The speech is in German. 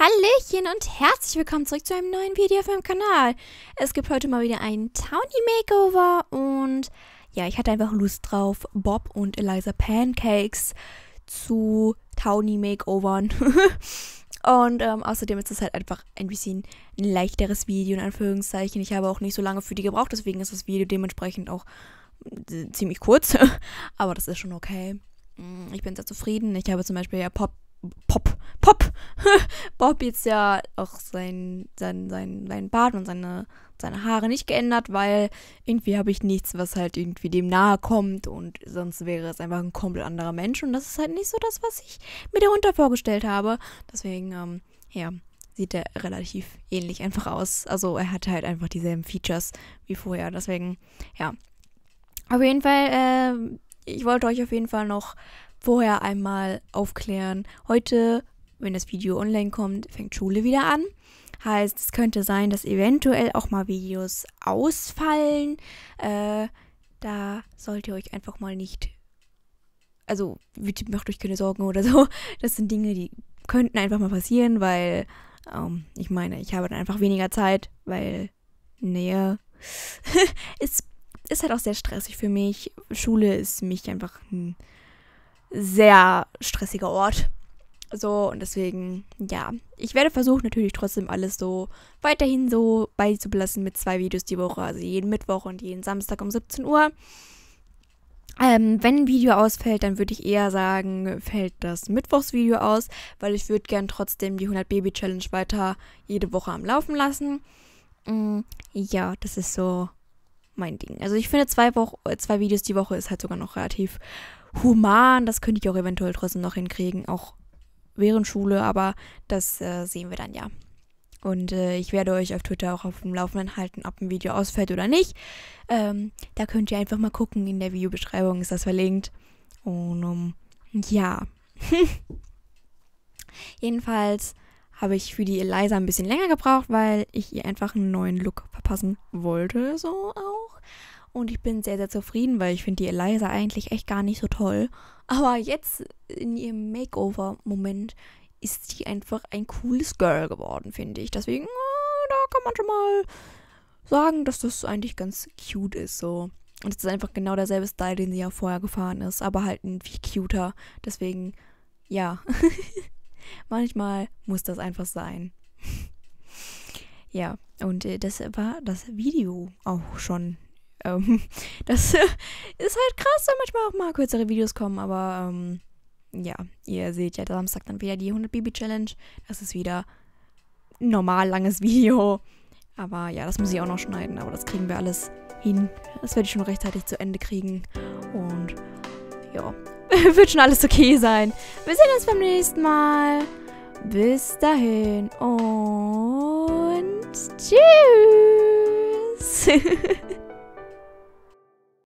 Hallöchen und herzlich willkommen zurück zu einem neuen Video auf meinem Kanal. Es gibt heute mal wieder ein Townie Makeover und ja, ich hatte einfach Lust drauf, Bob und Eliza Pancakes zu Townie Makeovern. und ähm, außerdem ist es halt einfach ein bisschen ein leichteres Video in Anführungszeichen. Ich habe auch nicht so lange für die gebraucht, deswegen ist das Video dementsprechend auch äh, ziemlich kurz. Aber das ist schon okay. Mm, ich bin sehr zufrieden. Ich habe zum Beispiel ja Pop Pop. Pop! Bob jetzt ja auch sein, sein, sein, sein Bart und seine, seine Haare nicht geändert, weil irgendwie habe ich nichts, was halt irgendwie dem nahe kommt und sonst wäre es einfach ein komplett anderer Mensch und das ist halt nicht so das, was ich mir darunter vorgestellt habe. Deswegen, ähm, ja, sieht er relativ ähnlich einfach aus. Also er hat halt einfach dieselben Features wie vorher. Deswegen, ja. Auf jeden Fall, äh, ich wollte euch auf jeden Fall noch vorher einmal aufklären. Heute, wenn das Video online kommt, fängt Schule wieder an. Heißt, es könnte sein, dass eventuell auch mal Videos ausfallen. Äh, da sollt ihr euch einfach mal nicht. Also, macht euch keine Sorgen oder so. Das sind Dinge, die könnten einfach mal passieren, weil ähm, ich meine, ich habe dann einfach weniger Zeit, weil, naja, ne, es ist halt auch sehr stressig für mich. Schule ist mich einfach. Hm, sehr stressiger Ort. So, und deswegen, ja. Ich werde versuchen, natürlich trotzdem alles so weiterhin so beizubelassen mit zwei Videos die Woche. Also jeden Mittwoch und jeden Samstag um 17 Uhr. Ähm, wenn ein Video ausfällt, dann würde ich eher sagen, fällt das Mittwochsvideo aus, weil ich würde gern trotzdem die 100 Baby Challenge weiter jede Woche am Laufen lassen. Mm, ja, das ist so mein Ding. Also ich finde zwei, Woche, äh, zwei Videos die Woche ist halt sogar noch relativ human, das könnte ich auch eventuell trotzdem noch hinkriegen, auch während Schule, aber das äh, sehen wir dann ja. Und äh, ich werde euch auf Twitter auch auf dem Laufenden halten, ob ein Video ausfällt oder nicht. Ähm, da könnt ihr einfach mal gucken, in der Videobeschreibung ist das verlinkt. Und um, ähm, ja. Jedenfalls habe ich für die Eliza ein bisschen länger gebraucht, weil ich ihr einfach einen neuen Look verpassen wollte, so auch. Und ich bin sehr, sehr zufrieden, weil ich finde die Eliza eigentlich echt gar nicht so toll. Aber jetzt in ihrem Makeover-Moment ist sie einfach ein cooles Girl geworden, finde ich. Deswegen, äh, da kann man schon mal sagen, dass das eigentlich ganz cute ist, so. Und es ist einfach genau derselbe Style, den sie ja vorher gefahren ist, aber halt ein viel cuter. Deswegen, ja. Manchmal muss das einfach sein. ja, und äh, das war das Video auch schon. Ähm, das äh, ist halt krass, da manchmal auch mal kürzere Videos kommen, aber ähm, ja, ihr seht ja Samstag dann wieder die 100 Baby Challenge. Das ist wieder ein normal langes Video. Aber ja, das muss ich auch noch schneiden, aber das kriegen wir alles hin. Das werde ich schon rechtzeitig zu Ende kriegen. Und ja, Wird schon alles okay sein. Wir sehen uns beim nächsten Mal. Bis dahin und tschüss.